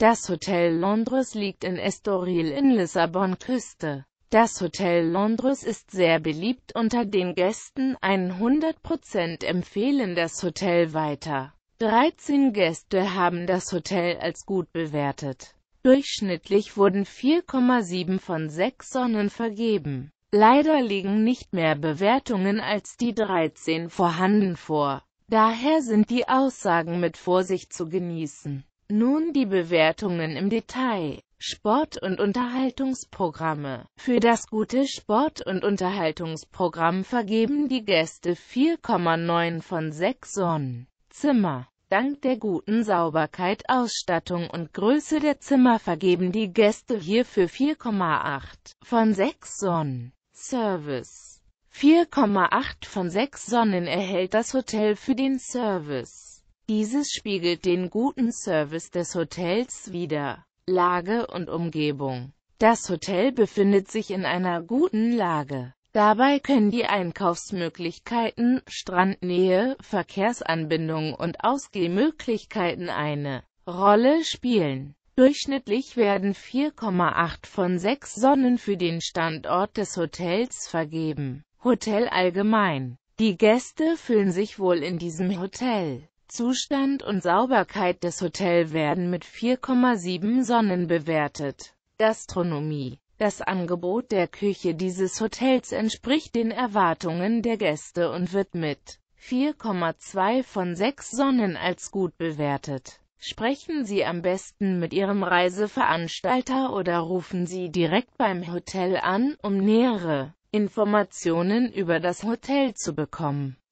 Das Hotel Londres liegt in Estoril in Lissabon-Küste. Das Hotel Londres ist sehr beliebt unter den Gästen, 100% empfehlen das Hotel weiter. 13 Gäste haben das Hotel als gut bewertet. Durchschnittlich wurden 4,7 von 6 Sonnen vergeben. Leider liegen nicht mehr Bewertungen als die 13 vorhanden vor. Daher sind die Aussagen mit Vorsicht zu genießen. Nun die Bewertungen im Detail. Sport- und Unterhaltungsprogramme. Für das gute Sport- und Unterhaltungsprogramm vergeben die Gäste 4,9 von 6 Sonnen. Zimmer. Dank der guten Sauberkeit, Ausstattung und Größe der Zimmer vergeben die Gäste hierfür 4,8 von 6 Sonnen. Service 4,8 von 6 Sonnen erhält das Hotel für den Service. Dieses spiegelt den guten Service des Hotels wider. Lage und Umgebung Das Hotel befindet sich in einer guten Lage. Dabei können die Einkaufsmöglichkeiten, Strandnähe, Verkehrsanbindung und Ausgehmöglichkeiten eine Rolle spielen. Durchschnittlich werden 4,8 von 6 Sonnen für den Standort des Hotels vergeben. Hotel allgemein. Die Gäste fühlen sich wohl in diesem Hotel. Zustand und Sauberkeit des Hotels werden mit 4,7 Sonnen bewertet. Gastronomie Das Angebot der Küche dieses Hotels entspricht den Erwartungen der Gäste und wird mit 4,2 von 6 Sonnen als gut bewertet. Sprechen Sie am besten mit Ihrem Reiseveranstalter oder rufen Sie direkt beim Hotel an, um nähere Informationen über das Hotel zu bekommen.